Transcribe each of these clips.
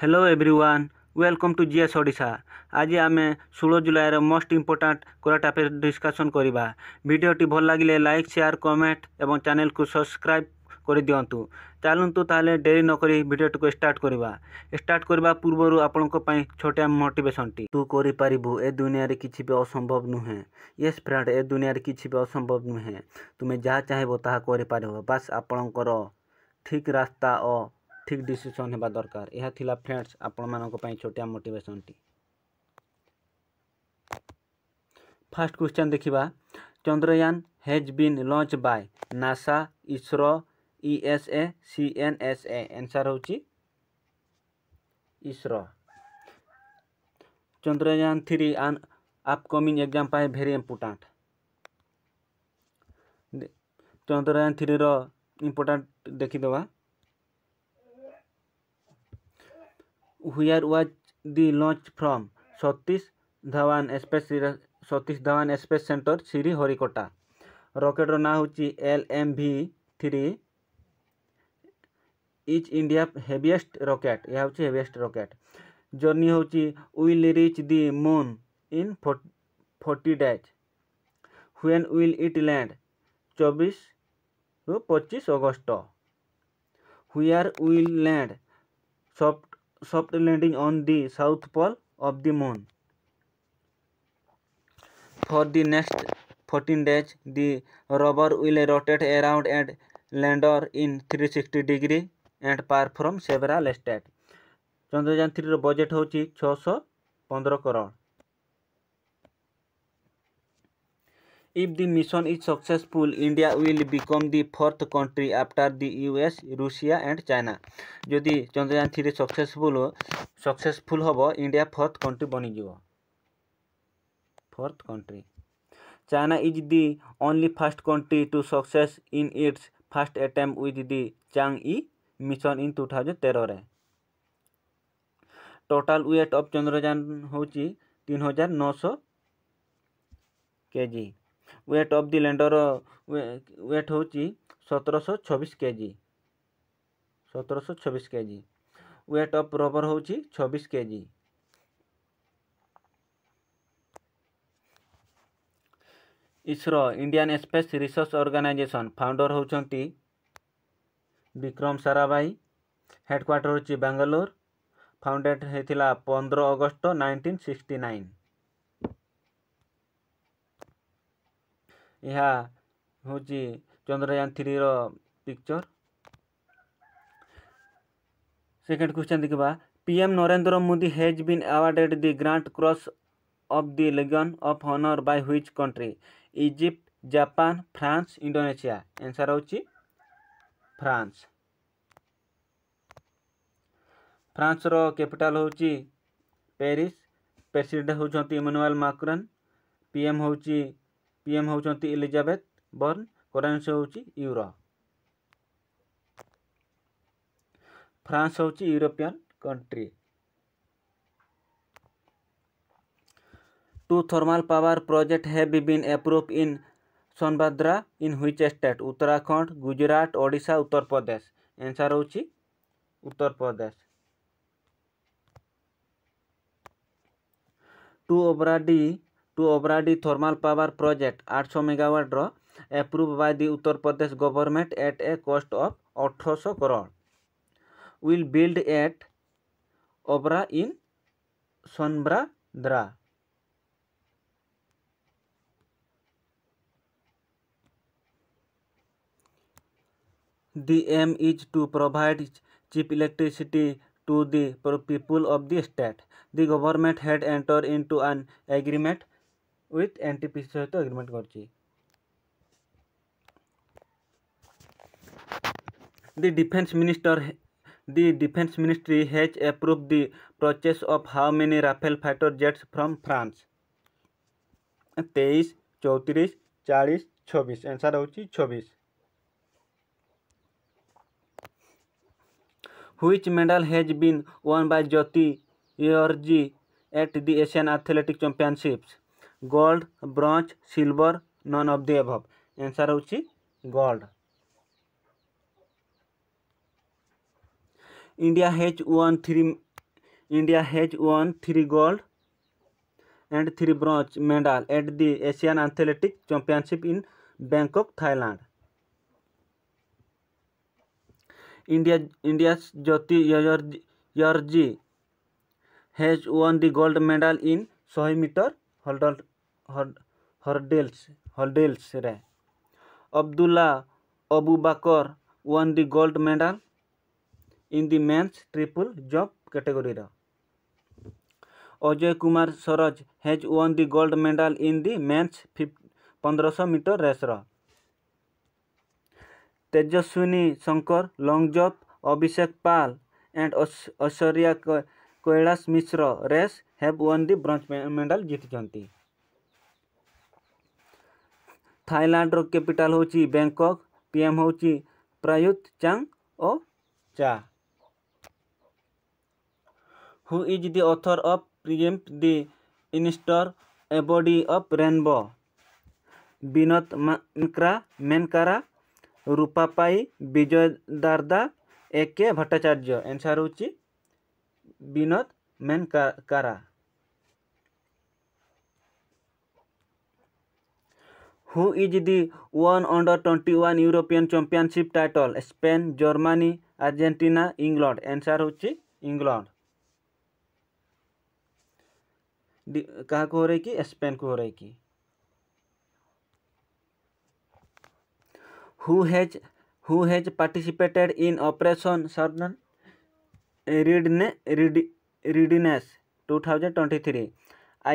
Hello everyone welcome to GS Odisha ଆଜି ଆମେ ଷୋହଳ ଜୁଲାଇର most important current affairs discussion କରିବା ଭିଡ଼ିଓଟି ଭଲ ଲାଗିଲେ ଲାଇକ୍ ସେୟାର କମେଣ୍ଟ ଏବଂ ଚ୍ୟାନେଲକୁ ସବସ୍କ୍ରାଇବ୍ କରିଦିଅନ୍ତୁ ଚାଲନ୍ତୁ ତାହେଲେ ଡେରି ନକରି ଭିଡ଼ିଓଟିକୁ ଷ୍ଟାର୍ଟ କରିବା ଷ୍ଟାର୍ଟ କରିବା ପୂର୍ବରୁ ଆପଣଙ୍କ ପାଇଁ ଛୋଟିଆ ମୋଟିଭେସନ୍ଟି ତୁ କରିପାରିବୁ ଏ ଦୁନିଆରେ କିଛି ବି ଅସମ୍ଭବ ନୁହେଁ ୟେସ୍ ଫ୍ରେଣ୍ଡ ଏ ଦୁନିଆରେ କିଛି ବି ଅସମ୍ଭବ ନୁହେଁ ତୁମେ ଯାହା ଚାହିଁବ ତାହା କରିପାରିବ ବାସ୍ ଆପଣଙ୍କର ଠିକ୍ ରାସ୍ତା ଓ ठीक डिसीजन होगा दरकार यह फ्रेंड्स आपण मानी छोटिया मोटेसन फास्ट क्वेश्चन देखा Chandrayaan has been launch by NASA ISRO C N S A answer answer होसरो Chandrayaan three on upcoming exam पाए भेरी इंपोर्टाट चंद्रयान थ्री रो इंपोर्टाट देखीदबा where was the launch from Satish Dhawan space Satish Dhawan space centre Sriharikota रकेट्र नाँ हूँ L M V three is India heaviest rocket यह हूँ heaviest rocket journey हूँ will reach the moon in forty days Hiuen will it land चौबीस रु पच्चीस August where will land soft soft landing on the south pole of the moon. For the next 14 days, the rover will rotate around and lander in 360 degree and perform several steps. Chandrayaan three budget हूँ छःश पंद्रह crore If the mission is successful, India will become the fourth country after the US, Russia and China. যদি Chandrayaan three successful successful হব India fourth country বনিযোগ fourth country China is the only first country to success in its first attempt with the Chang'e mission in two thousand তেরে total weight of Chandrayaan হচ্ছে তিন হাজার নশো KG weight of the lander weight ହେଉଛି ସତରଶହ ଛବିଶ KG ସତରଶହ ଛବିଶ କେଜି ୱେଟ୍ ଅଫ୍ ରବର ହେଉଛି ଛବିଶ KG ISRO Indian space research organisation founder ହେଉଛନ୍ତି ବିକ୍ରମ ସାରାଭାଇ ହେଡ଼କ୍ୱାର୍ଟର ହେଉଛି ବାଙ୍ଗାଲୋର ଫାଉଣ୍ଡେଡ଼୍ ହୋଇଥିଲା ପନ୍ଦର ଅଗଷ୍ଟ ନାଇଣ୍ଟିନ୍ ସିକ୍ସଟି ନାଇନ୍ यह हूँ चंद्रयान थ्री रिक्चर सेकेंड क्वेश्चन देखा PM Narendra Modi has been awarded the grand cross of the legion of honour by which country Egypt Japan France Indonesia answer हूँ France France रो कैपिटल हूँ पेरिस प्रेसिडेंट होती Emmanuel Macron PM हो PM हूँ Elisabeth Borne currency हूँ euro France हूँ European country two thermal power project have been approve in Sonbhadra in which state Uttarakhand Gujarat Odisha Uttar Pradesh answer हूँ Uttar Pradesh two Obra D to Obradi thermal power project 800 megawatt रो approved by the Uttar Pradesh government at a cost of 1800 crore will build at Obra in Sonbradra the aim is to provide cheap electricity to the people of the state the government had entered into an agreement with N T P C सहित agreement कर the defence minister the defence ministry has approve the purchase of how many Rafale fighter jets from France तेईस चौतीस चालीस छब्बीस answer हूँ छब्बीस which medal has been won by Jyoti Yarraji at the Asian athletics championships gold bronze silver none of the above answer हो gold India has won three India has won three gold and three bronze medal at the Asian athletic championship in Bangkok Thailand India India Jyoti Yarraji has won the gold medal in शहे metre hurdle hurdles hurdles re abdullah abu bakr won the gold medal in the men's triple jump category Ajay Kumar Saroj has won the gold medal in the men's পনেরোশো metre রেসর Tejaswini Shankar long jump Abhishek Pal and Aishwarya Kailash Mishra race have won the bronze medal জিতিଛନ୍ତି ଥାଇଲାଣ୍ଡର capital ହେଉଛି Bangkok PM ହେଉଛି ପ୍ରାୟୁତ୍ Chan-o-cha who is the author of preamble the inner story a body of rainbow Binod Mankara Menkara Rupa Pai Vijay Darda A K Bhattacharya answer ହେଉଛି Binod ମେନକାରା who is the one under 21 european championship title spain germany argentina england answer hochi england कहाँ को हो रही कि Spain को हो रही कि who has who has participated in operation southern रिडने रिड readiness two thousand twenty three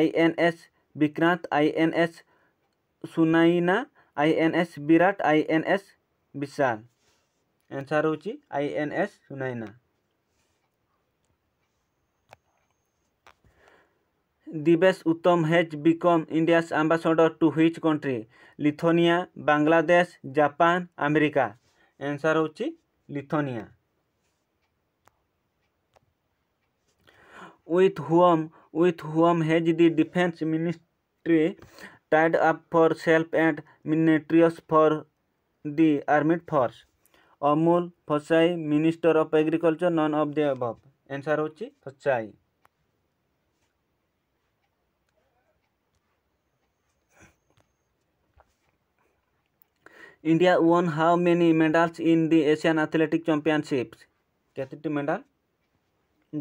I N S Vikrant I N S Sunayna I N S Viraat I N S Vishal answer हूँ I N S Sunayna Devesh Uttam has become India's ambassador to which country Lithuania Bangladesh Japan America answer हूँ Lithuania with whom with whom has the defense ministry tied up for self and मिनिट्रियस for the armed forces Amul FSSAI minister of agriculture none of the above answer हूँ FSSAI India won how many medals in the Asian athletic championship कत medal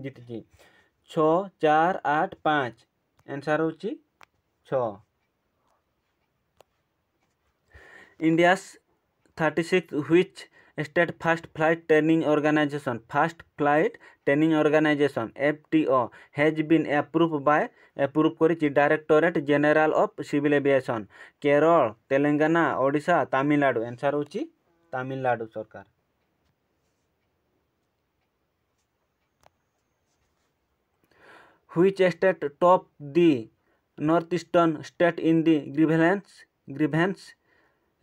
जीत छ चार आठ पाँच answer हो छ India's thirty six which state first flight training organisation first flight training organisation F T O has been approve by approve করেছে directorate general of civil aviation Kerala Telangana Odisha Tamil Nadu answer হচ্ছে তামিলনাড়ু সরকার which state top the north eastern state in the grievance grievance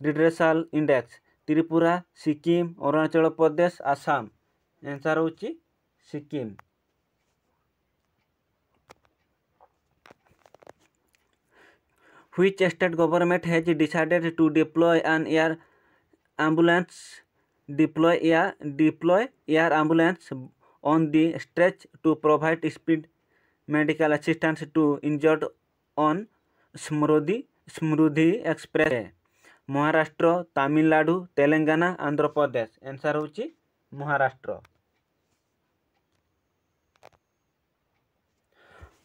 redressal index Tripura Sikkim Arunachal Pradesh Assam answer हो Sikkim which state government has decided to deploy an air ambulance deploy air deploy air ambulance on the stretch to provide speed medical assistance to injured on Samruddhi Samruddhi expressway Maharashtra Tamil Nadu Telangana Andhra Pradesh answer হচ্ছে Maharashtra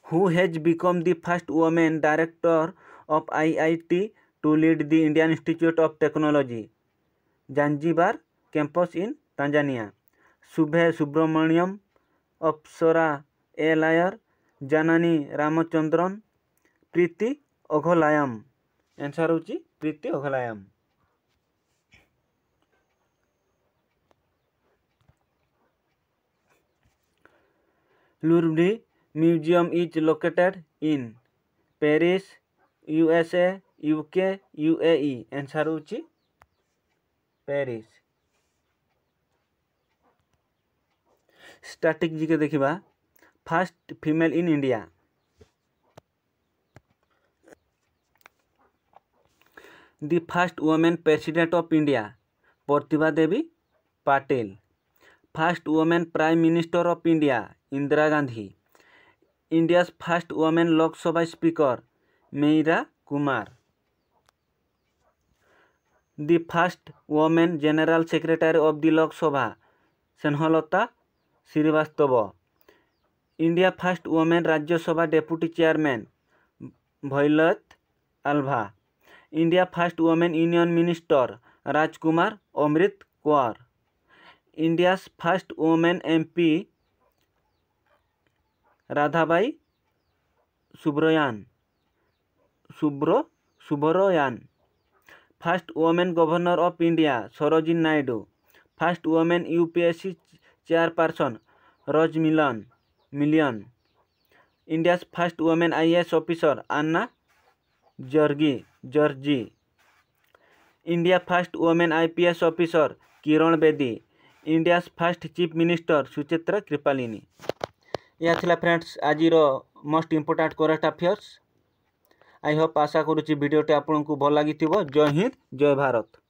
who has become the first women director of IIT to lead the Indian institute of technology Zanzibar campus in Tanzania শুভে Subramaniam Apsara A Iyer Janani Ramachandran Preeti Aghalayam answer হচ্ছে Preeti Aghalayam Louvre museum is located in Paris USA UK UAE answer होची Paris static G K देखा first female in India the first women president of India Pratibha Devi Patil first women prime minister of India Indira Gandhi India's first women Lok Sabha speaker Meira Kumar the first women general secretary of the Lok Sabha Snehlata Shrivastava India first women Rajya Sabha deputy chairman Violet Alva India first women union minister Rajkumari Amrit Kaur India's first women MP Radhabai Subbarayan सुब्रो Subbarayan first women governor of India Sarojini Naidu first women UPSC chairperson Rose मिलन Millian India's first women IAS officer Anna जर्गी George India first women IPS officer Kiran Bedi India first chief minister Sucheta Kripalani यह थिला friends आज most important current affairs I hope आशा करुच्ची आपन को भल लगी जय हिंद जय भारत